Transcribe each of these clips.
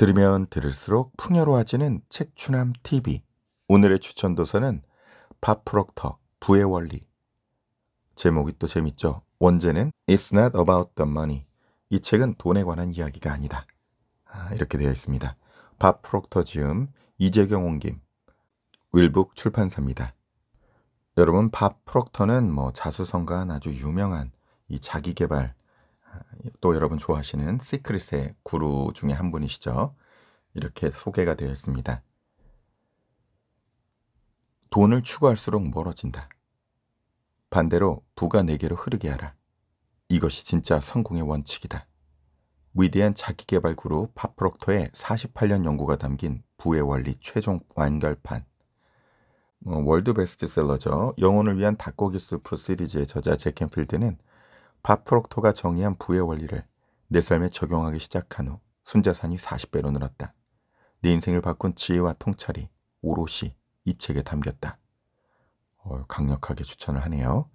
들으면 들을수록 풍요로워지는 책추남 TV. 오늘의 추천 도서는 밥프록터 부의 원리. 제목이 또 재밌죠. 원제는 It's not about the money. 이 책은 돈에 관한 이야기가 아니다. 아, 이렇게 되어 있습니다. 밥프록터 지음 이재경 옹김 윌북 출판사입니다. 여러분 밥프록터는뭐 자수성가한 아주 유명한 이 자기개발 또 여러분 좋아하시는 시크릿의 구루 중에 한 분이시죠. 이렇게 소개가 되어 있습니다. 돈을 추구할수록 멀어진다. 반대로 부가 내게로 흐르게 하라. 이것이 진짜 성공의 원칙이다. 위대한 자기개발 그룹 파프록터의 48년 연구가 담긴 부의 원리 최종 완결판. 어, 월드 베스트셀러죠. 영혼을 위한 닭고기 수프 시리즈의 저자 제켄필드는 바프록토가 정의한 부의 원리를 내 삶에 적용하기 시작한 후 순자산이 40배로 늘었다. 내 인생을 바꾼 지혜와 통찰이 오롯이 이 책에 담겼다. 어, 강력하게 추천을 하네요.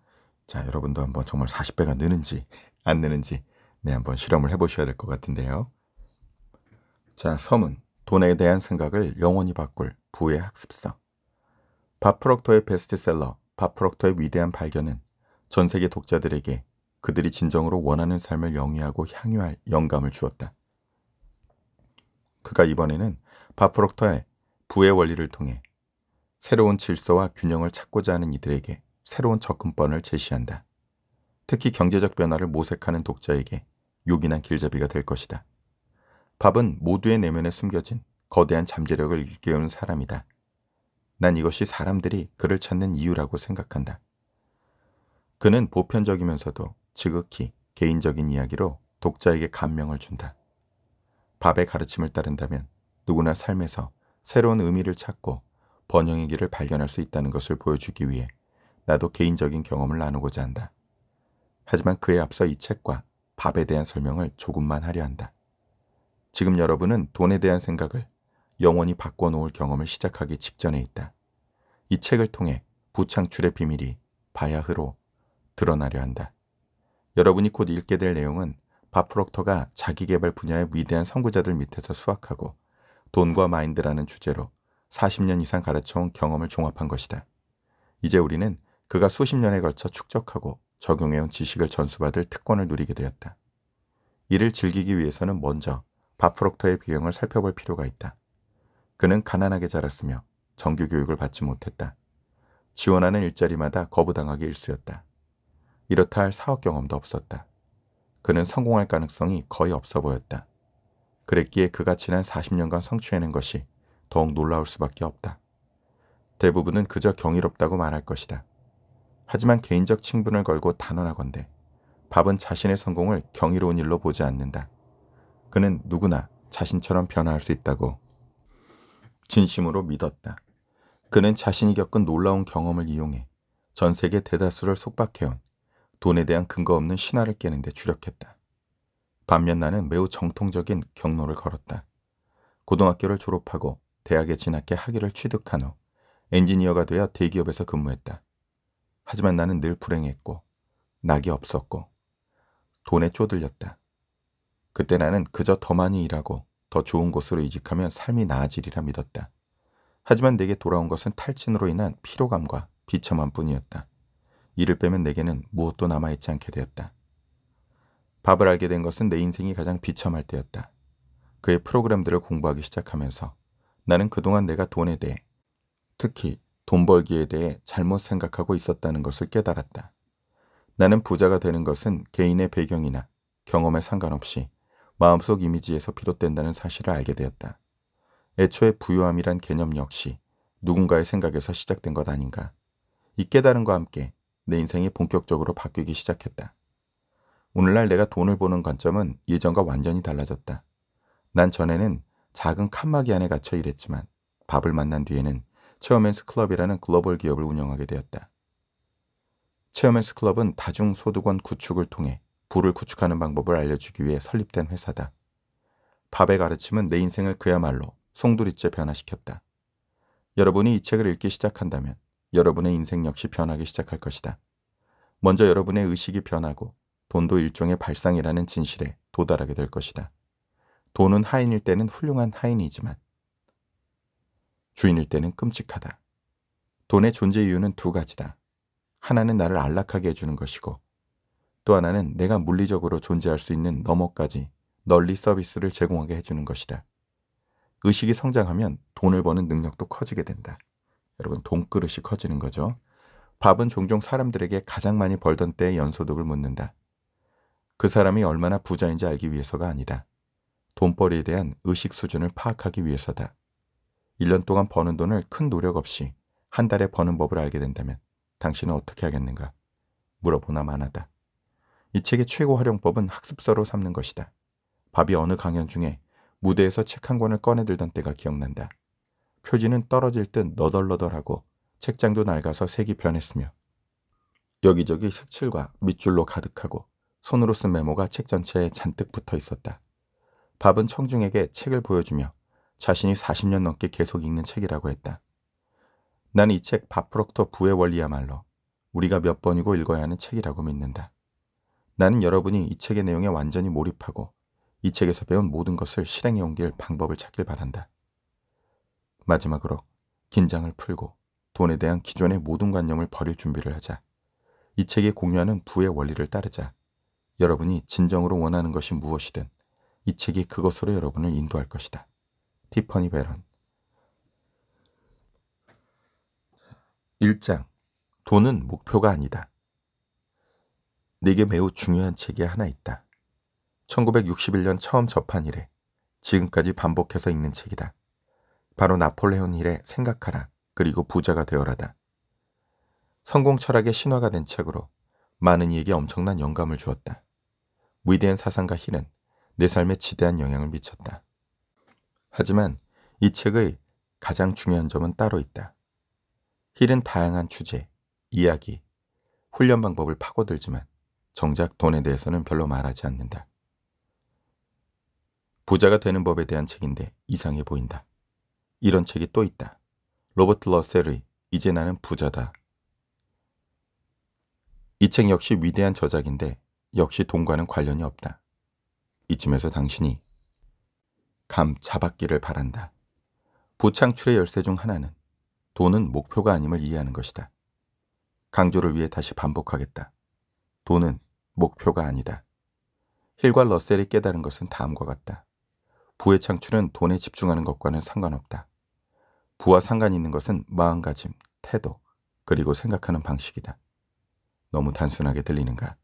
자, 여러분도 한번 정말 40배가 느는지 안 느는지 네, 한번 실험을 해보셔야 될 것 같은데요. 자, 섬은 돈에 대한 생각을 영원히 바꿀 부의 학습성 바프록토의 베스트셀러 바프록토의 위대한 발견은 전 세계 독자들에게 그들이 진정으로 원하는 삶을 영위하고 향유할 영감을 주었다. 그가 이번에는 바프록터의 부의 원리를 통해 새로운 질서와 균형을 찾고자 하는 이들에게 새로운 접근권을 제시한다. 특히 경제적 변화를 모색하는 독자에게 요긴한 길잡이가 될 것이다. 밥은 모두의 내면에 숨겨진 거대한 잠재력을 일깨우는 사람이다. 난 이것이 사람들이 그를 찾는 이유라고 생각한다. 그는 보편적이면서도 지극히 개인적인 이야기로 독자에게 감명을 준다. 밥의 가르침을 따른다면 누구나 삶에서 새로운 의미를 찾고 번영의 길을 발견할 수 있다는 것을 보여주기 위해 나도 개인적인 경험을 나누고자 한다. 하지만 그에 앞서 이 책과 밥에 대한 설명을 조금만 하려 한다. 지금 여러분은 돈에 대한 생각을 영원히 바꿔놓을 경험을 시작하기 직전에 있다. 이 책을 통해 부창출의 비밀이 바야흐로 드러나려 한다. 여러분이 곧 읽게 될 내용은 바프록터가 자기개발 분야의 위대한 선구자들 밑에서 수학하고 돈과 마인드라는 주제로 40년 이상 가르쳐온 경험을 종합한 것이다. 이제 우리는 그가 수십 년에 걸쳐 축적하고 적용해온 지식을 전수받을 특권을 누리게 되었다. 이를 즐기기 위해서는 먼저 바프록터의 비경을 살펴볼 필요가 있다. 그는 가난하게 자랐으며 정규 교육을 받지 못했다. 지원하는 일자리마다 거부당하기 일쑤였다. 이렇다 할 사업 경험도 없었다. 그는 성공할 가능성이 거의 없어 보였다. 그랬기에 그가 지난 40년간 성취해낸 것이 더욱 놀라울 수밖에 없다. 대부분은 그저 경이롭다고 말할 것이다. 하지만 개인적 친분을 걸고 단언하건대 밥은 자신의 성공을 경이로운 일로 보지 않는다. 그는 누구나 자신처럼 변화할 수 있다고 진심으로 믿었다. 그는 자신이 겪은 놀라운 경험을 이용해 전 세계 대다수를 속박해온 돈에 대한 근거 없는 신화를 깨는 데 주력했다. 반면 나는 매우 정통적인 경로를 걸었다. 고등학교를 졸업하고 대학에 진학해 학위를 취득한 후 엔지니어가 되어 대기업에서 근무했다. 하지만 나는 늘 불행했고 낙이 없었고 돈에 쪼들렸다. 그때 나는 그저 더 많이 일하고 더 좋은 곳으로 이직하면 삶이 나아지리라 믿었다. 하지만 내게 돌아온 것은 탈진으로 인한 피로감과 비참함 뿐이었다. 이를 빼면 내게는 무엇도 남아있지 않게 되었다. 밥을 알게 된 것은 내 인생이 가장 비참할 때였다. 그의 프로그램들을 공부하기 시작하면서 나는 그동안 내가 돈에 대해, 특히 돈 벌기에 대해 잘못 생각하고 있었다는 것을 깨달았다. 나는 부자가 되는 것은 개인의 배경이나 경험에 상관없이 마음속 이미지에서 비롯된다는 사실을 알게 되었다. 애초에 부유함이란 개념 역시 누군가의 생각에서 시작된 것 아닌가. 이 깨달음과 함께 내 인생이 본격적으로 바뀌기 시작했다. 오늘날 내가 돈을 보는 관점은 예전과 완전히 달라졌다. 난 전에는 작은 칸막이 안에 갇혀 일했지만 밥을 만난 뒤에는 체어맨스 클럽이라는 글로벌 기업을 운영하게 되었다. 체어맨스 클럽은 다중소득원 구축을 통해 부를 구축하는 방법을 알려주기 위해 설립된 회사다. 밥의 가르침은 내 인생을 그야말로 송두리째 변화시켰다. 여러분이 이 책을 읽기 시작한다면 여러분의 인생 역시 변하기 시작할 것이다. 먼저 여러분의 의식이 변하고 돈도 일종의 발상이라는 진실에 도달하게 될 것이다. 돈은 하인일 때는 훌륭한 하인이지만 주인일 때는 끔찍하다. 돈의 존재 이유는 두 가지다. 하나는 나를 안락하게 해주는 것이고 또 하나는 내가 물리적으로 존재할 수 있는 너머까지 널리 서비스를 제공하게 해주는 것이다. 의식이 성장하면 돈을 버는 능력도 커지게 된다. 여러분 돈그릇이 커지는 거죠. 밥은 종종 사람들에게 가장 많이 벌던 때의 연소득을 묻는다. 그 사람이 얼마나 부자인지 알기 위해서가 아니다. 돈벌이에 대한 의식 수준을 파악하기 위해서다. 1년 동안 버는 돈을 큰 노력 없이 한 달에 버는 법을 알게 된다면 당신은 어떻게 하겠는가? 물어보나 마나다. 이 책의 최고 활용법은 학습서로 삼는 것이다. 밥이 어느 강연 중에 무대에서 책 한 권을 꺼내들던 때가 기억난다. 표지는 떨어질 듯 너덜너덜하고 책장도 낡아서 색이 변했으며 여기저기 색칠과 밑줄로 가득하고 손으로 쓴 메모가 책 전체에 잔뜩 붙어 있었다. 밥은 청중에게 책을 보여주며 자신이 40년 넘게 계속 읽는 책이라고 했다. 난 이책 바프록터 부의 원리야말로 우리가 몇 번이고 읽어야 하는 책이라고 믿는다. 나는 여러분이 이 책의 내용에 완전히 몰입하고 이 책에서 배운 모든 것을 실행해 옮길 방법을 찾길 바란다. 마지막으로 긴장을 풀고 돈에 대한 기존의 모든 관념을 버릴 준비를 하자. 이 책이 공유하는 부의 원리를 따르자. 여러분이 진정으로 원하는 것이 무엇이든 이 책이 그것으로 여러분을 인도할 것이다. 티퍼니 베런 1장 돈은 목표가 아니다. 내게 매우 중요한 책이 하나 있다. 1961년 처음 접한 이래 지금까지 반복해서 읽는 책이다. 바로 나폴레온 힐의 생각하라 그리고 부자가 되어라다. 성공 철학의 신화가 된 책으로 많은 이에게 엄청난 영감을 주었다. 위대한 사상가 힐은 내 삶에 지대한 영향을 미쳤다. 하지만 이 책의 가장 중요한 점은 따로 있다. 힐은 다양한 주제, 이야기, 훈련 방법을 파고들지만 정작 돈에 대해서는 별로 말하지 않는다. 부자가 되는 법에 대한 책인데 이상해 보인다. 이런 책이 또 있다. 로버트 러셀의 이제 나는 부자다. 이 책 역시 위대한 저작인데 역시 돈과는 관련이 없다. 이쯤에서 당신이 감 잡았기를 바란다. 부창출의 열쇠 중 하나는 돈은 목표가 아님을 이해하는 것이다. 강조를 위해 다시 반복하겠다. 돈은 목표가 아니다. 힐과 러셀이 깨달은 것은 다음과 같다. 부의 창출은 돈에 집중하는 것과는 상관없다. 부와 상관이 있는 것은 마음가짐, 태도, 그리고 생각하는 방식이다. 너무 단순하게 들리는가?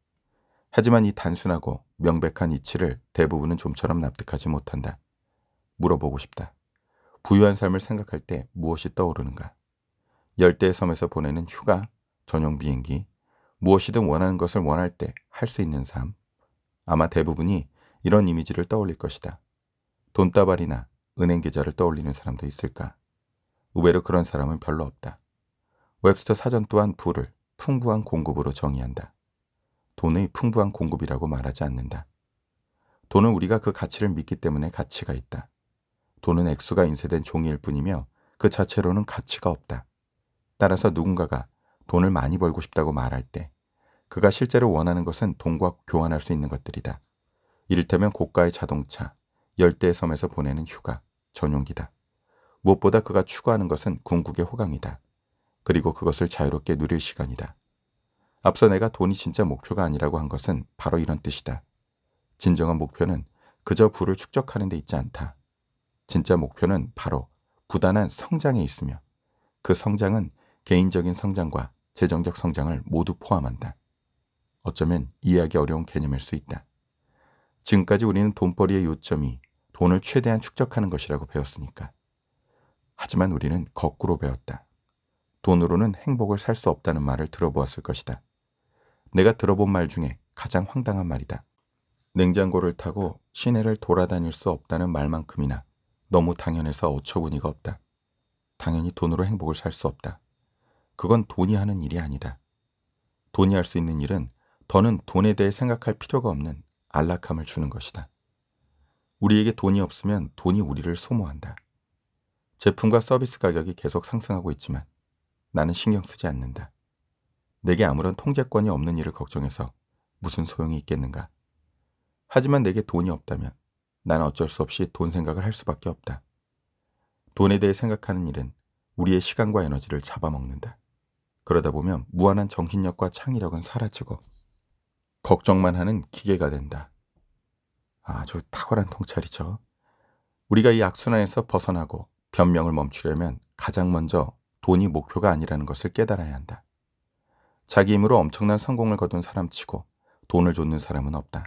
하지만 이 단순하고 명백한 이치를 대부분은 좀처럼 납득하지 못한다. 물어보고 싶다. 부유한 삶을 생각할 때 무엇이 떠오르는가? 열대의 섬에서 보내는 휴가, 전용 비행기, 무엇이든 원하는 것을 원할 때 할 수 있는 삶. 아마 대부분이 이런 이미지를 떠올릴 것이다. 돈다발이나 은행 계좌를 떠올리는 사람도 있을까? 의외로 그런 사람은 별로 없다. 웹스터 사전 또한 부를 풍부한 공급으로 정의한다. 돈의 풍부한 공급이라고 말하지 않는다. 돈은 우리가 그 가치를 믿기 때문에 가치가 있다. 돈은 액수가 인쇄된 종이일 뿐이며 그 자체로는 가치가 없다. 따라서 누군가가 돈을 많이 벌고 싶다고 말할 때 그가 실제로 원하는 것은 돈과 교환할 수 있는 것들이다. 이를테면 고가의 자동차, 열대 섬에서 보내는 휴가, 전용기다. 무엇보다 그가 추구하는 것은 궁극의 호강이다. 그리고 그것을 자유롭게 누릴 시간이다. 앞서 내가 돈이 진짜 목표가 아니라고 한 것은 바로 이런 뜻이다. 진정한 목표는 그저 부를 축적하는 데 있지 않다. 진짜 목표는 바로 부단한 성장에 있으며 그 성장은 개인적인 성장과 재정적 성장을 모두 포함한다. 어쩌면 이해하기 어려운 개념일 수 있다. 지금까지 우리는 돈벌이의 요점이 돈을 최대한 축적하는 것이라고 배웠으니까. 하지만 우리는 거꾸로 배웠다. 돈으로는 행복을 살 수 없다는 말을 들어보았을 것이다. 내가 들어본 말 중에 가장 황당한 말이다. 냉장고를 타고 시내를 돌아다닐 수 없다는 말만큼이나 너무 당연해서 어처구니가 없다. 당연히 돈으로 행복을 살 수 없다. 그건 돈이 하는 일이 아니다. 돈이 할 수 있는 일은 더는 돈에 대해 생각할 필요가 없는 안락함을 주는 것이다. 우리에게 돈이 없으면 돈이 우리를 소모한다. 제품과 서비스 가격이 계속 상승하고 있지만 나는 신경 쓰지 않는다. 내게 아무런 통제권이 없는 일을 걱정해서 무슨 소용이 있겠는가. 하지만 내게 돈이 없다면 나는 어쩔 수 없이 돈 생각을 할 수밖에 없다. 돈에 대해 생각하는 일은 우리의 시간과 에너지를 잡아먹는다. 그러다 보면 무한한 정신력과 창의력은 사라지고 걱정만 하는 기계가 된다. 아주 탁월한 통찰이죠. 우리가 이 악순환에서 벗어나고 변명을 멈추려면 가장 먼저 돈이 목표가 아니라는 것을 깨달아야 한다. 자기 힘으로 엄청난 성공을 거둔 사람치고 돈을 줬는 사람은 없다.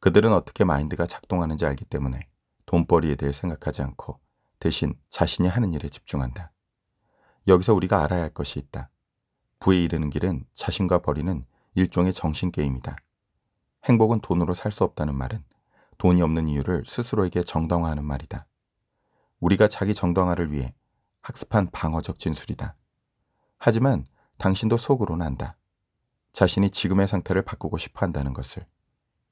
그들은 어떻게 마인드가 작동하는지 알기 때문에 돈벌이에 대해 생각하지 않고 대신 자신이 하는 일에 집중한다. 여기서 우리가 알아야 할 것이 있다. 부에 이르는 길은 자신과 벌이는 일종의 정신게임이다. 행복은 돈으로 살 수 없다는 말은 돈이 없는 이유를 스스로에게 정당화하는 말이다. 우리가 자기 정당화를 위해 학습한 방어적 진술이다. 하지만 당신도 속으로는 안다. 자신이 지금의 상태를 바꾸고 싶어 한다는 것을.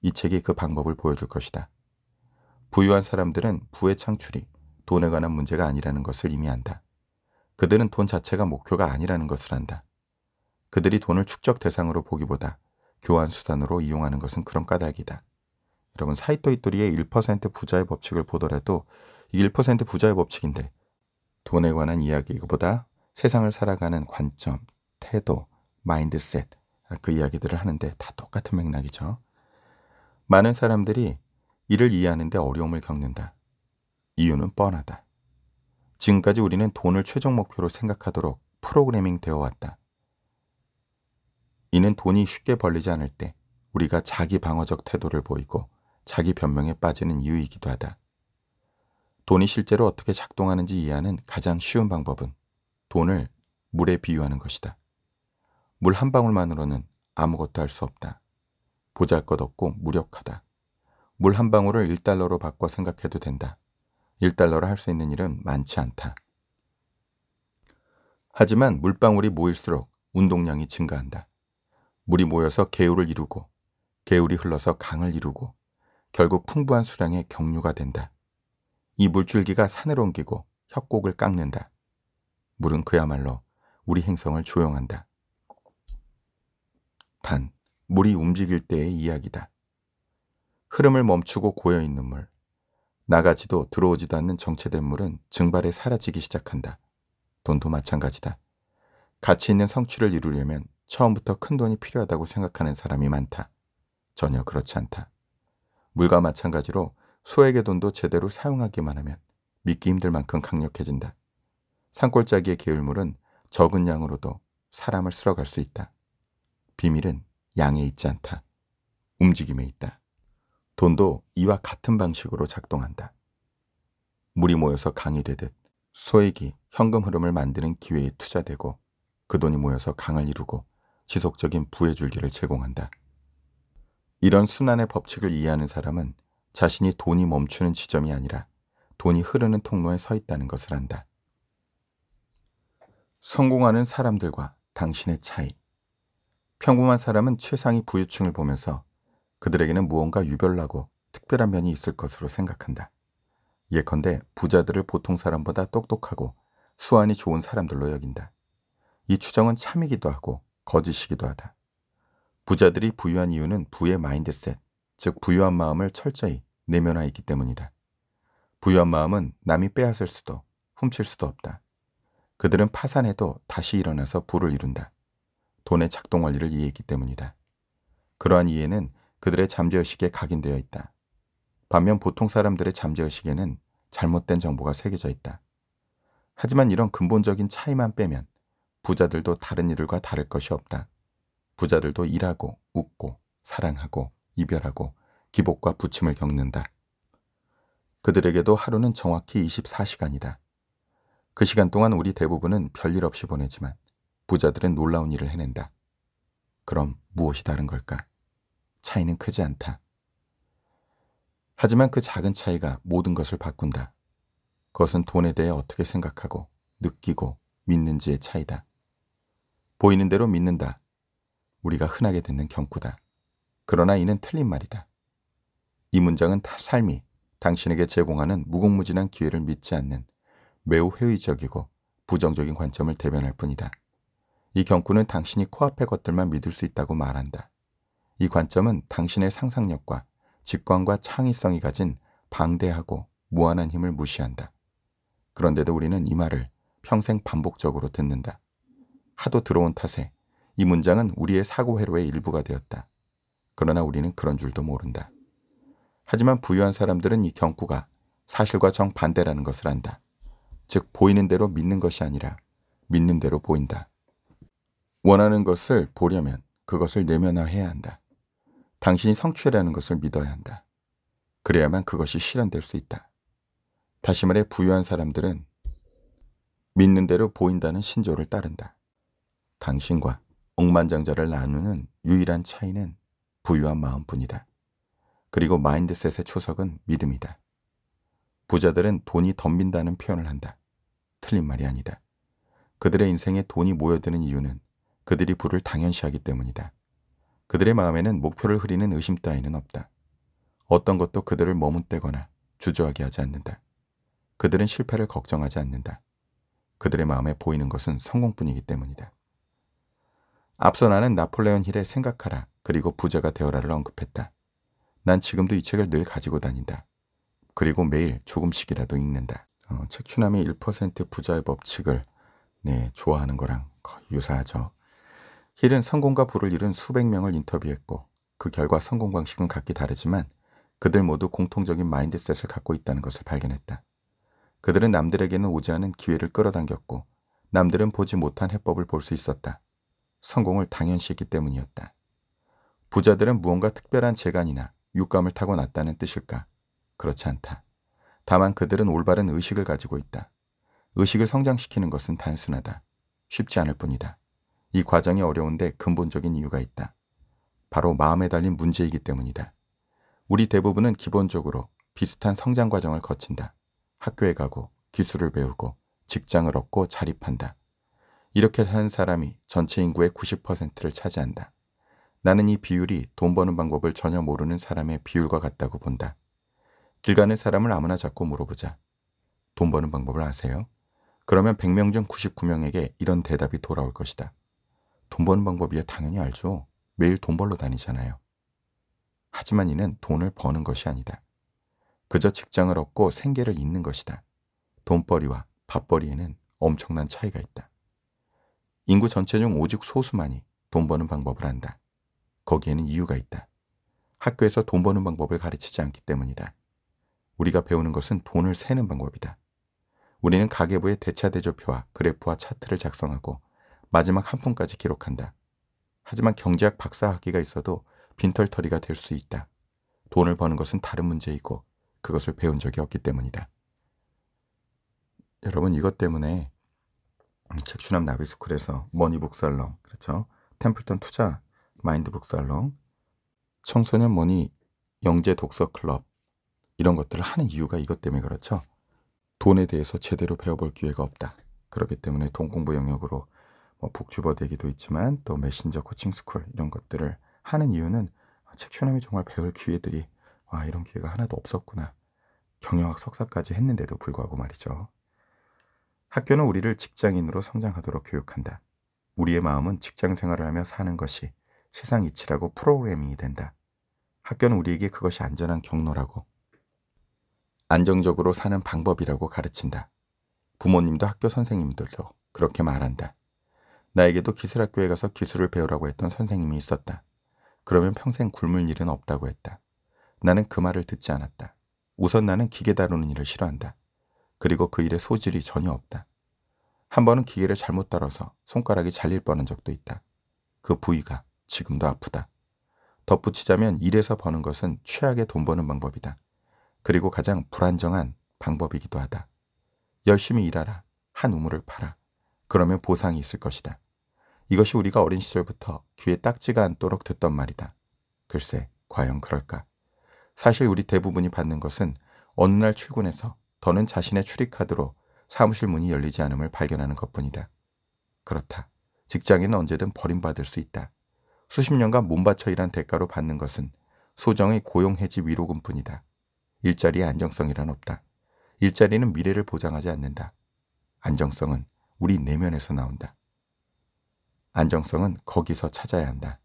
이 책이 그 방법을 보여줄 것이다. 부유한 사람들은 부의 창출이 돈에 관한 문제가 아니라는 것을 이미 안다. 그들은 돈 자체가 목표가 아니라는 것을 안다. 그들이 돈을 축적 대상으로 보기보다 교환 수단으로 이용하는 것은 그런 까닭이다. 여러분 사이토이토리의 1% 부자의 법칙을 보더라도 1% 부자의 법칙인데 돈에 관한 이야기보다 세상을 살아가는 관점, 태도, 마인드셋 그 이야기들을 하는데 다 똑같은 맥락이죠. 많은 사람들이 이를 이해하는데 어려움을 겪는다. 이유는 뻔하다. 지금까지 우리는 돈을 최종 목표로 생각하도록 프로그래밍 되어 왔다. 이는 돈이 쉽게 벌리지 않을 때 우리가 자기 방어적 태도를 보이고 자기 변명에 빠지는 이유이기도 하다. 돈이 실제로 어떻게 작동하는지 이해하는 가장 쉬운 방법은 돈을 물에 비유하는 것이다. 물 한 방울만으로는 아무것도 할 수 없다. 보잘 것 없고 무력하다. 물 한 방울을 1달러로 바꿔 생각해도 된다. 1달러로 할 수 있는 일은 많지 않다. 하지만 물방울이 모일수록 운동량이 증가한다. 물이 모여서 개울을 이루고, 개울이 흘러서 강을 이루고, 결국 풍부한 수량의 경류가 된다. 이 물줄기가 산을 옮기고 협곡을 깎는다. 물은 그야말로 우리 행성을 조용한다. 단, 물이 움직일 때의 이야기다. 흐름을 멈추고 고여있는 물, 나가지도 들어오지도 않는 정체된 물은 증발해 사라지기 시작한다. 돈도 마찬가지다. 가치 있는 성취를 이루려면 처음부터 큰 돈이 필요하다고 생각하는 사람이 많다. 전혀 그렇지 않다. 물과 마찬가지로 소액의 돈도 제대로 사용하기만 하면 믿기 힘들 만큼 강력해진다. 산골짜기의 계율물은 적은 양으로도 사람을 쓸어갈 수 있다. 비밀은 양에 있지 않다. 움직임에 있다. 돈도 이와 같은 방식으로 작동한다. 물이 모여서 강이 되듯 소액이 현금 흐름을 만드는 기회에 투자되고 그 돈이 모여서 강을 이루고 지속적인 부의 줄기를 제공한다. 이런 순환의 법칙을 이해하는 사람은 자신이 돈이 멈추는 지점이 아니라 돈이 흐르는 통로에 서 있다는 것을 안다. 성공하는 사람들과 당신의 차이. 평범한 사람은 최상위 부유층을 보면서 그들에게는 무언가 유별나고 특별한 면이 있을 것으로 생각한다. 예컨대 부자들을 보통 사람보다 똑똑하고 수완이 좋은 사람들로 여긴다. 이 추정은 참이기도 하고 거짓이기도 하다. 부자들이 부유한 이유는 부의 마인드셋, 즉 부유한 마음을 철저히 내면화했기 때문이다. 부유한 마음은 남이 빼앗을 수도 훔칠 수도 없다. 그들은 파산해도 다시 일어나서 부를 이룬다. 돈의 작동 원리를 이해했기 때문이다. 그러한 이해는 그들의 잠재의식에 각인되어 있다. 반면 보통 사람들의 잠재의식에는 잘못된 정보가 새겨져 있다. 하지만 이런 근본적인 차이만 빼면 부자들도 다른 이들과 다를 것이 없다. 부자들도 일하고 웃고 사랑하고 이별하고 기복과 부침을 겪는다. 그들에게도 하루는 정확히 24시간이다. 그 시간 동안 우리 대부분은 별일 없이 보내지만 부자들은 놀라운 일을 해낸다. 그럼 무엇이 다른 걸까? 차이는 크지 않다. 하지만 그 작은 차이가 모든 것을 바꾼다. 그것은 돈에 대해 어떻게 생각하고 느끼고 믿는지의 차이다. 보이는 대로 믿는다. 우리가 흔하게 듣는 경구다. 그러나 이는 틀린 말이다. 이 문장은 다 삶이 당신에게 제공하는 무궁무진한 기회를 믿지 않는 매우 회의적이고 부정적인 관점을 대변할 뿐이다. 이 경구는 당신이 코앞의 것들만 믿을 수 있다고 말한다. 이 관점은 당신의 상상력과 직관과 창의성이 가진 방대하고 무한한 힘을 무시한다. 그런데도 우리는 이 말을 평생 반복적으로 듣는다. 하도 들어온 탓에 이 문장은 우리의 사고회로의 일부가 되었다. 그러나 우리는 그런 줄도 모른다. 하지만 부유한 사람들은 이 경구가 사실과 정반대라는 것을 안다. 즉 보이는 대로 믿는 것이 아니라 믿는 대로 보인다. 원하는 것을 보려면 그것을 내면화해야 한다. 당신이 성취라는 것을 믿어야 한다. 그래야만 그것이 실현될 수 있다. 다시 말해 부유한 사람들은 믿는 대로 보인다는 신조를 따른다. 당신과 억만장자를 나누는 유일한 차이는 부유한 마음뿐이다. 그리고 마인드셋의 초석은 믿음이다. 부자들은 돈이 덤빈다는 표현을 한다. 틀린 말이 아니다. 그들의 인생에 돈이 모여드는 이유는 그들이 부를 당연시하기 때문이다. 그들의 마음에는 목표를 흐리는 의심 따위는 없다. 어떤 것도 그들을 머뭇대거나 주저하게 하지 않는다. 그들은 실패를 걱정하지 않는다. 그들의 마음에 보이는 것은 성공뿐이기 때문이다. 앞서 나는 나폴레온 힐의 생각하라 그리고 부자가 되어라를 언급했다. 난 지금도 이 책을 늘 가지고 다닌다. 그리고 매일 조금씩이라도 읽는다. 어, 책 추남이 1% 부자의 법칙을 네, 좋아하는 거랑 거의 유사하죠. 힐은 성공과 부를 이룬 수백 명을 인터뷰했고 그 결과 성공 방식은 각기 다르지만 그들 모두 공통적인 마인드셋을 갖고 있다는 것을 발견했다. 그들은 남들에게는 오지 않은 기회를 끌어당겼고 남들은 보지 못한 해법을 볼 수 있었다. 성공을 당연시했기 때문이었다. 부자들은 무언가 특별한 재간이나 육감을 타고났다는 뜻일까? 그렇지 않다. 다만 그들은 올바른 의식을 가지고 있다. 의식을 성장시키는 것은 단순하다. 쉽지 않을 뿐이다. 이 과정이 어려운데 근본적인 이유가 있다. 바로 마음에 달린 문제이기 때문이다. 우리 대부분은 기본적으로 비슷한 성장 과정을 거친다. 학교에 가고 기술을 배우고 직장을 얻고 자립한다. 이렇게 사는 사람이 전체 인구의 90%를 차지한다. 나는 이 비율이 돈 버는 방법을 전혀 모르는 사람의 비율과 같다고 본다. 길 가는 사람을 아무나 잡고 물어보자. 돈 버는 방법을 아세요? 그러면 100명 중 99명에게 이런 대답이 돌아올 것이다. 돈 버는 방법이야 당연히 알죠. 매일 돈 벌러 다니잖아요. 하지만 이는 돈을 버는 것이 아니다. 그저 직장을 얻고 생계를 잇는 것이다. 돈벌이와 밥벌이에는 엄청난 차이가 있다. 인구 전체 중 오직 소수만이 돈 버는 방법을 안다. 거기에는 이유가 있다. 학교에서 돈 버는 방법을 가르치지 않기 때문이다. 우리가 배우는 것은 돈을 세는 방법이다. 우리는 가계부의 대차대조표와 그래프와 차트를 작성하고 마지막 한 푼까지 기록한다. 하지만 경제학 박사 학위가 있어도 빈털터리가 될 수 있다. 돈을 버는 것은 다른 문제이고 그것을 배운 적이 없기 때문이다. 여러분 이것 때문에 책추남 나비스쿨에서 머니북 살롱, 그렇죠? 템플턴 투자 마인드북 살롱, 청소년 머니 영재 독서 클럽 이런 것들을 하는 이유가 이것 때문에 그렇죠. 돈에 대해서 제대로 배워볼 기회가 없다. 그렇기 때문에 돈 공부 영역으로 뭐 북튜버 되기도 있지만 또 메신저 코칭 스쿨 이런 것들을 하는 이유는 책추남이 정말 배울 기회들이 와 이런 기회가 하나도 없었구나. 경영학 석사까지 했는데도 불구하고 말이죠. 학교는 우리를 직장인으로 성장하도록 교육한다. 우리의 마음은 직장 생활을 하며 사는 것이 세상 이치라고 프로그래밍이 된다. 학교는 우리에게 그것이 안전한 경로라고 안정적으로 사는 방법이라고 가르친다. 부모님도 학교 선생님들도 그렇게 말한다. 나에게도 기술학교에 가서 기술을 배우라고 했던 선생님이 있었다. 그러면 평생 굶을 일은 없다고 했다. 나는 그 말을 듣지 않았다. 우선 나는 기계 다루는 일을 싫어한다. 그리고 그 일에 소질이 전혀 없다. 한 번은 기계를 잘못 따라서 손가락이 잘릴 뻔한 적도 있다. 그 부위가 지금도 아프다. 덧붙이자면 일에서 버는 것은 최악의 돈 버는 방법이다. 그리고 가장 불안정한 방법이기도 하다. 열심히 일하라. 한 우물을 팔아. 그러면 보상이 있을 것이다. 이것이 우리가 어린 시절부터 귀에 딱지가 않도록 듣던 말이다. 글쎄, 과연 그럴까? 사실 우리 대부분이 받는 것은 어느 날 출근해서 더는 자신의 출입카드로 사무실 문이 열리지 않음을 발견하는 것뿐이다. 그렇다. 직장인은 언제든 버림받을 수 있다. 수십 년간 몸바쳐 일한 대가로 받는 것은 소정의 고용해지 위로금뿐이다. 일자리의 안정성이란 없다. 일자리는 미래를 보장하지 않는다. 안정성은 우리 내면에서 나온다. 안정성은 거기서 찾아야 한다.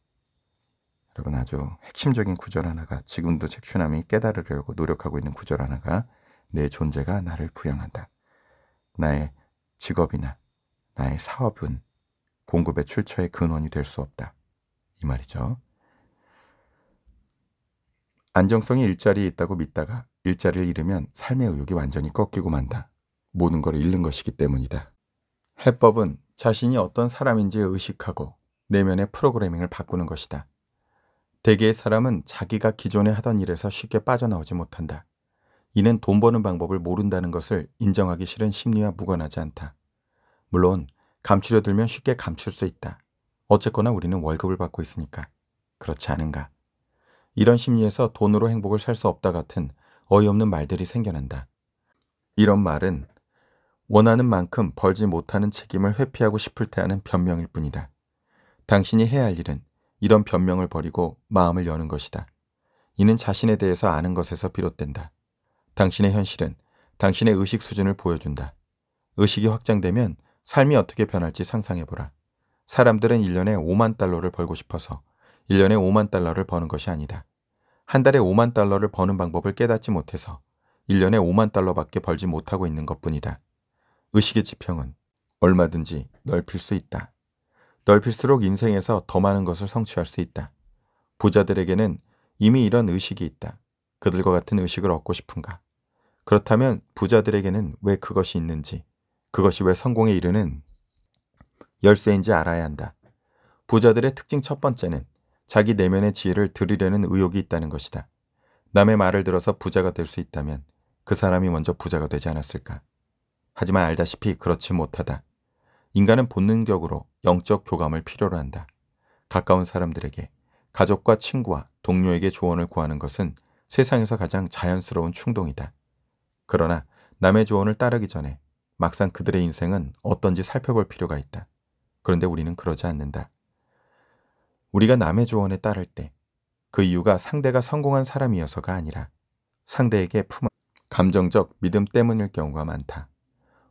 여러분 아주 핵심적인 구절 하나가 지금도 책추남이 깨달으려고 노력하고 있는 구절 하나가 내 존재가 나를 부양한다. 나의 직업이나 나의 사업은 공급의 출처의 근원이 될 수 없다. 이 말이죠. 안정성이 일자리에 있다고 믿다가 일자리를 잃으면 삶의 의욕이 완전히 꺾이고 만다. 모든 걸 잃는 것이기 때문이다. 해법은 자신이 어떤 사람인지 의식하고 내면의 프로그래밍을 바꾸는 것이다. 대개의 사람은 자기가 기존에 하던 일에서 쉽게 빠져나오지 못한다. 이는 돈 버는 방법을 모른다는 것을 인정하기 싫은 심리와 무관하지 않다. 물론 감추려 들면 쉽게 감출 수 있다. 어쨌거나 우리는 월급을 받고 있으니까. 그렇지 않은가. 이런 심리에서 돈으로 행복을 살 수 없다 같은 어이없는 말들이 생겨난다. 이런 말은 원하는 만큼 벌지 못하는 책임을 회피하고 싶을 때 하는 변명일 뿐이다. 당신이 해야 할 일은 이런 변명을 버리고 마음을 여는 것이다. 이는 자신에 대해서 아는 것에서 비롯된다. 당신의 현실은 당신의 의식 수준을 보여준다. 의식이 확장되면 삶이 어떻게 변할지 상상해보라. 사람들은 1년에 5만 달러를 벌고 싶어서 1년에 5만 달러를 버는 것이 아니다. 한 달에 5만 달러를 버는 방법을 깨닫지 못해서 1년에 5만 달러밖에 벌지 못하고 있는 것뿐이다. 의식의 지평은 얼마든지 넓힐 수 있다. 넓힐수록 인생에서 더 많은 것을 성취할 수 있다. 부자들에게는 이미 이런 의식이 있다. 그들과 같은 의식을 얻고 싶은가? 그렇다면 부자들에게는 왜 그것이 있는지, 그것이 왜 성공에 이르는 열쇠인지 알아야 한다. 부자들의 특징 첫 번째는 자기 내면의 지혜를 들이려는 의욕이 있다는 것이다. 남의 말을 들어서 부자가 될 수 있다면 그 사람이 먼저 부자가 되지 않았을까. 하지만 알다시피 그렇지 못하다. 인간은 본능적으로 영적 교감을 필요로 한다. 가까운 사람들에게, 가족과 친구와 동료에게 조언을 구하는 것은 세상에서 가장 자연스러운 충동이다. 그러나 남의 조언을 따르기 전에 막상 그들의 인생은 어떤지 살펴볼 필요가 있다. 그런데 우리는 그러지 않는다. 우리가 남의 조언에 따를 때 그 이유가 상대가 성공한 사람이어서가 아니라 상대에게 품 감정적 믿음 때문일 경우가 많다.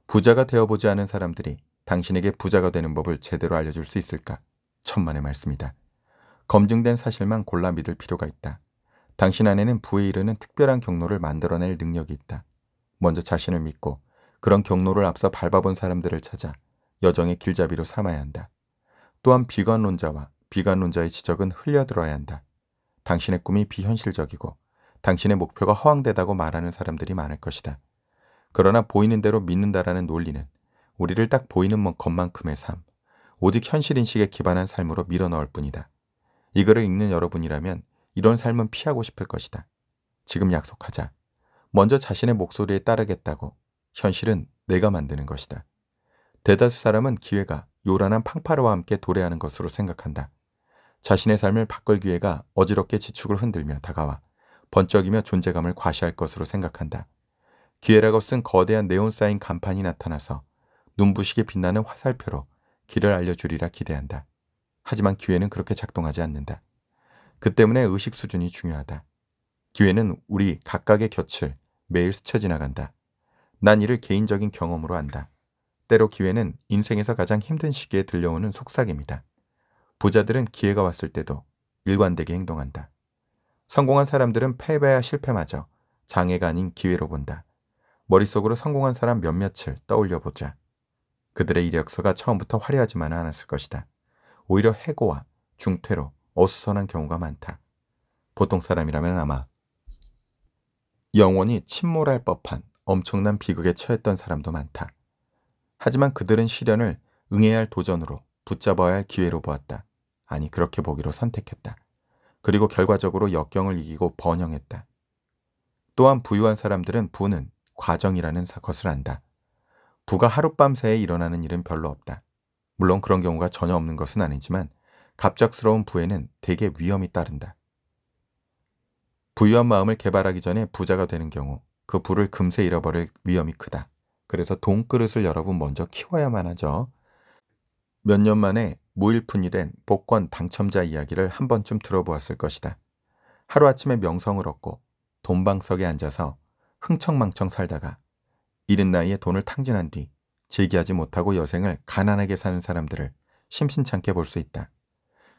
부자가 되어보지 않은 사람들이 당신에게 부자가 되는 법을 제대로 알려줄 수 있을까? 천만의 말씀이다. 검증된 사실만 골라 믿을 필요가 있다. 당신 안에는 부에 이르는 특별한 경로를 만들어낼 능력이 있다. 먼저 자신을 믿고 그런 경로를 앞서 밟아본 사람들을 찾아 여정의 길잡이로 삼아야 한다. 또한 비관론자와 비관론자의 지적은 흘려들어야 한다. 당신의 꿈이 비현실적이고 당신의 목표가 허황되다고 말하는 사람들이 많을 것이다. 그러나 보이는 대로 믿는다라는 논리는 우리를 딱 보이는 뭐 것만큼의 삶, 오직 현실인식에 기반한 삶으로 밀어넣을 뿐이다. 이 글을 읽는 여러분이라면 이런 삶은 피하고 싶을 것이다. 지금 약속하자. 먼저 자신의 목소리에 따르겠다고 현실은 내가 만드는 것이다. 대다수 사람은 기회가 요란한 팡파르와 함께 도래하는 것으로 생각한다. 자신의 삶을 바꿀 기회가 어지럽게 지축을 흔들며 다가와 번쩍이며 존재감을 과시할 것으로 생각한다. 기회라고 쓴 거대한 네온 사인 간판이 나타나서 눈부시게 빛나는 화살표로 길을 알려주리라 기대한다. 하지만 기회는 그렇게 작동하지 않는다. 그 때문에 의식 수준이 중요하다. 기회는 우리 각각의 곁을 매일 스쳐 지나간다. 난 이를 개인적인 경험으로 안다. 때로 기회는 인생에서 가장 힘든 시기에 들려오는 속삭임이다. 부자들은 기회가 왔을 때도 일관되게 행동한다. 성공한 사람들은 패배야 실패마저 장애가 아닌 기회로 본다. 머릿속으로 성공한 사람 몇몇을 떠올려 보자. 그들의 이력서가 처음부터 화려하지만 않았을 것이다. 오히려 해고와 중퇴로 어수선한 경우가 많다. 보통 사람이라면 아마 영원히 침몰할 법한 엄청난 비극에 처했던 사람도 많다. 하지만 그들은 시련을 응해야 할 도전으로 붙잡아야 할 기회로 보았다. 아니 그렇게 보기로 선택했다. 그리고 결과적으로 역경을 이기고 번영했다. 또한 부유한 사람들은 부는 과정이라는 것을 안다. 부가 하룻밤 새에 일어나는 일은 별로 없다. 물론 그런 경우가 전혀 없는 것은 아니지만 갑작스러운 부에는 대개 위험이 따른다. 부유한 마음을 개발하기 전에 부자가 되는 경우 그 부를 금세 잃어버릴 위험이 크다. 그래서 돈그릇을 여러분 먼저 키워야만 하죠. 몇 년 만에 무일푼이 된 복권 당첨자 이야기를 한 번쯤 들어보았을 것이다. 하루아침에 명성을 얻고 돈방석에 앉아서 흥청망청 살다가 이른 나이에 돈을 탕진한 뒤 즐기하지 못하고 여생을 가난하게 사는 사람들을 심심찮게 볼 수 있다.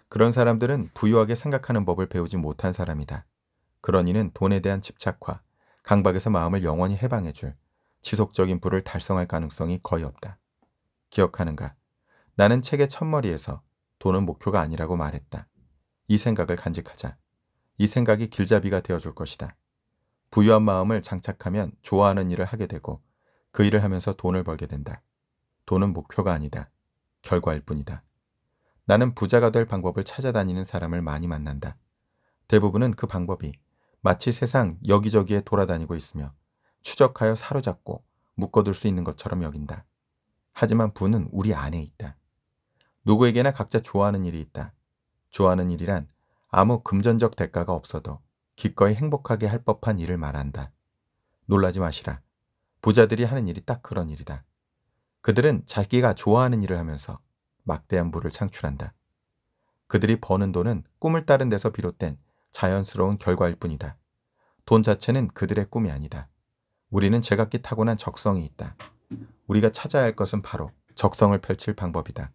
그런 사람들은 부유하게 생각하는 법을 배우지 못한 사람이다. 그러니는 돈에 대한 집착화, 강박에서 마음을 영원히 해방해줄 지속적인 부를 달성할 가능성이 거의 없다. 기억하는가? 나는 책의 첫머리에서 돈은 목표가 아니라고 말했다. 이 생각을 간직하자. 이 생각이 길잡이가 되어줄 것이다. 부유한 마음을 장착하면 좋아하는 일을 하게 되고 그 일을 하면서 돈을 벌게 된다. 돈은 목표가 아니다. 결과일 뿐이다. 나는 부자가 될 방법을 찾아다니는 사람을 많이 만난다. 대부분은 그 방법이 마치 세상 여기저기에 돌아다니고 있으며 추적하여 사로잡고 묶어둘 수 있는 것처럼 여긴다. 하지만 부는 우리 안에 있다. 누구에게나 각자 좋아하는 일이 있다. 좋아하는 일이란 아무 금전적 대가가 없어도 기꺼이 행복하게 할 법한 일을 말한다. 놀라지 마시라. 부자들이 하는 일이 딱 그런 일이다. 그들은 자기가 좋아하는 일을 하면서 막대한 부를 창출한다. 그들이 버는 돈은 꿈을 따른 데서 비롯된 자연스러운 결과일 뿐이다. 돈 자체는 그들의 꿈이 아니다. 우리는 제각기 타고난 적성이 있다. 우리가 찾아야 할 것은 바로 적성을 펼칠 방법이다.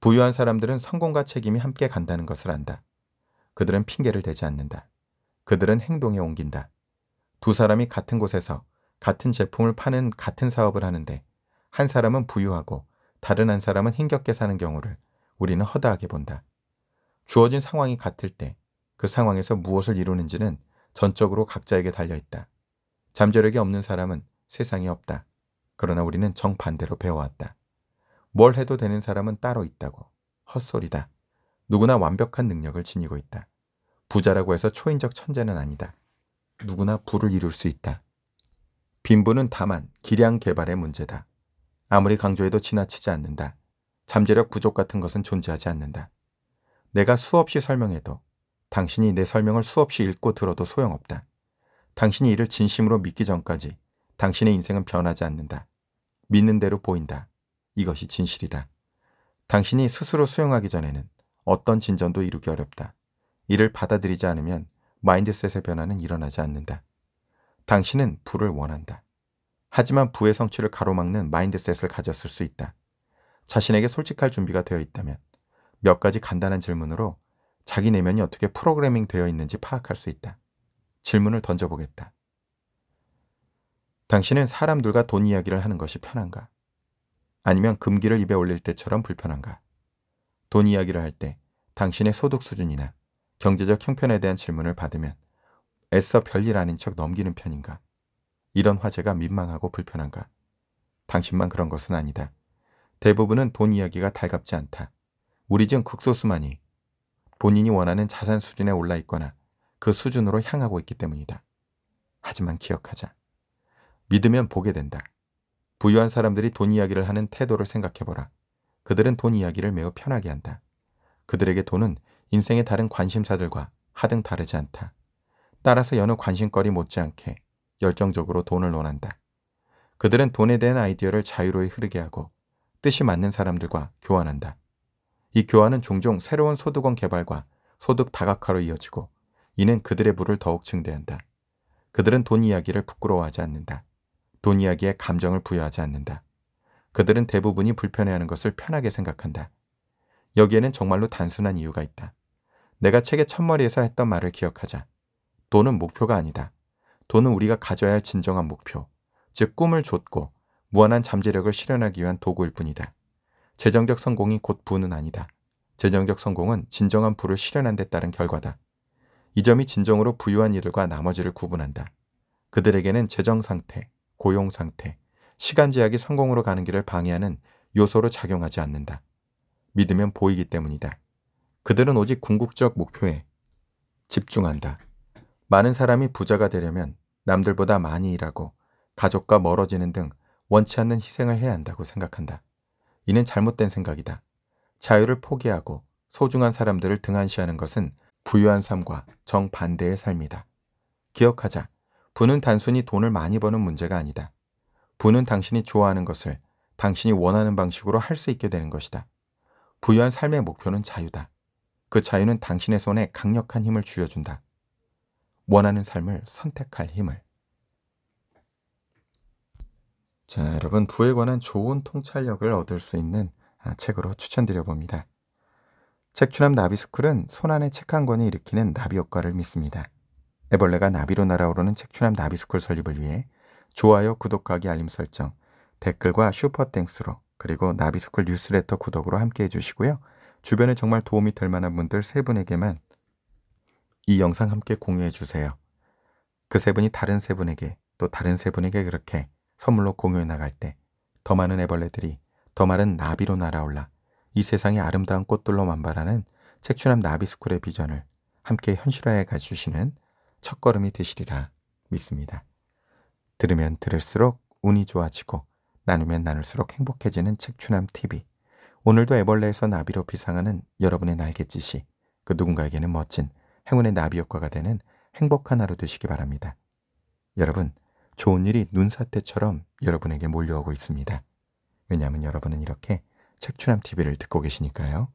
부유한 사람들은 성공과 책임이 함께 간다는 것을 안다. 그들은 핑계를 대지 않는다. 그들은 행동에 옮긴다. 두 사람이 같은 곳에서 같은 제품을 파는 같은 사업을 하는데 한 사람은 부유하고 다른 한 사람은 힘겹게 사는 경우를 우리는 허다하게 본다. 주어진 상황이 같을 때그 상황에서 무엇을 이루는지는 전적으로 각자에게 달려있다. 잠재력이 없는 사람은 세상에 없다. 그러나 우리는 정반대로 배워왔다. 뭘 해도 되는 사람은 따로 있다고. 헛소리다. 누구나 완벽한 능력을 지니고 있다. 부자라고 해서 초인적 천재는 아니다. 누구나 부를 이룰 수 있다. 빈부는 다만 기량 개발의 문제다. 아무리 강조해도 지나치지 않는다. 잠재력 부족 같은 것은 존재하지 않는다. 내가 수없이 설명해도 당신이 내 설명을 수없이 읽고 들어도 소용없다. 당신이 이를 진심으로 믿기 전까지 당신의 인생은 변하지 않는다. 믿는 대로 보인다. 이것이 진실이다. 당신이 스스로 수용하기 전에는 어떤 진전도 이루기 어렵다. 이를 받아들이지 않으면 마인드셋의 변화는 일어나지 않는다. 당신은 부를 원한다. 하지만 부의 성취를 가로막는 마인드셋을 가졌을 수 있다. 자신에게 솔직할 준비가 되어 있다면 몇 가지 간단한 질문으로 자기 내면이 어떻게 프로그래밍 되어 있는지 파악할 수 있다. 질문을 던져보겠다. 당신은 사람들과 돈 이야기를 하는 것이 편한가? 아니면 금기를 입에 올릴 때처럼 불편한가? 돈 이야기를 할 때 당신의 소득 수준이나 경제적 형편에 대한 질문을 받으면 애써 별일 아닌 척 넘기는 편인가? 이런 화제가 민망하고 불편한가? 당신만 그런 것은 아니다. 대부분은 돈 이야기가 달갑지 않다. 우리 중 극소수만이 본인이 원하는 자산 수준에 올라 있거나 그 수준으로 향하고 있기 때문이다. 하지만 기억하자. 믿으면 보게 된다. 부유한 사람들이 돈 이야기를 하는 태도를 생각해보라. 그들은 돈 이야기를 매우 편하게 한다. 그들에게 돈은 인생의 다른 관심사들과 하등 다르지 않다. 따라서 여느 관심거리 못지않게 열정적으로 돈을 논한다. 그들은 돈에 대한 아이디어를 자유로이 흐르게 하고 뜻이 맞는 사람들과 교환한다. 이 교환은 종종 새로운 소득원 개발과 소득 다각화로 이어지고 이는 그들의 부를 더욱 증대한다. 그들은 돈 이야기를 부끄러워하지 않는다. 돈 이야기에 감정을 부여하지 않는다. 그들은 대부분이 불편해하는 것을 편하게 생각한다. 여기에는 정말로 단순한 이유가 있다. 내가 책의 첫머리에서 했던 말을 기억하자. 돈은 목표가 아니다. 돈은 우리가 가져야 할 진정한 목표, 즉 꿈을 좇고 무한한 잠재력을 실현하기 위한 도구일 뿐이다. 재정적 성공이 곧 부는 아니다. 재정적 성공은 진정한 부를 실현한 데 따른 결과다. 이 점이 진정으로 부유한 이들과 나머지를 구분한다. 그들에게는 재정 상태, 고용 상태, 시간 제약이 성공으로 가는 길을 방해하는 요소로 작용하지 않는다. 믿으면 보이기 때문이다. 그들은 오직 궁극적 목표에 집중한다. 많은 사람이 부자가 되려면 남들보다 많이 일하고 가족과 멀어지는 등 원치 않는 희생을 해야 한다고 생각한다. 이는 잘못된 생각이다. 자유를 포기하고 소중한 사람들을 등한시하는 것은 부유한 삶과 정반대의 삶이다. 기억하자. 부는 단순히 돈을 많이 버는 문제가 아니다. 부는 당신이 좋아하는 것을 당신이 원하는 방식으로 할 수 있게 되는 것이다. 부유한 삶의 목표는 자유다. 그 자유는 당신의 손에 강력한 힘을 쥐어준다. 원하는 삶을 선택할 힘을. 자, 여러분 부에 관한 좋은 통찰력을 얻을 수 있는 아, 책으로 추천드려 봅니다. 책추남 나비스쿨은 손안에책 한 권이 일으키는 나비 효과를 믿습니다. 애벌레가 나비로 날아오르는 책추남 나비스쿨 설립을 위해 좋아요, 구독하기, 알림 설정, 댓글과 슈퍼땡스로 그리고 나비스쿨 뉴스레터 구독으로 함께 해주시고요. 주변에 정말 도움이 될 만한 분들 세 분에게만 이 영상 함께 공유해 주세요. 그 세 분이 다른 세 분에게 또 다른 세 분에게 그렇게 선물로 공유해 나갈 때 더 많은 애벌레들이 더 많은 나비로 날아올라 이 세상의 아름다운 꽃들로 만발하는 책추남 나비스쿨의 비전을 함께 현실화해 가주시는 첫걸음이 되시리라 믿습니다. 들으면 들을수록 운이 좋아지고 나누면 나눌수록 행복해지는 책추남 TV 오늘도 애벌레에서 나비로 비상하는 여러분의 날갯짓이 그 누군가에게는 멋진 행운의 나비 효과가 되는 행복한 하루 되시기 바랍니다. 여러분 좋은 일이 눈사태처럼 여러분에게 몰려오고 있습니다. 왜냐하면 여러분은 이렇게 책추남 TV를 듣고 계시니까요.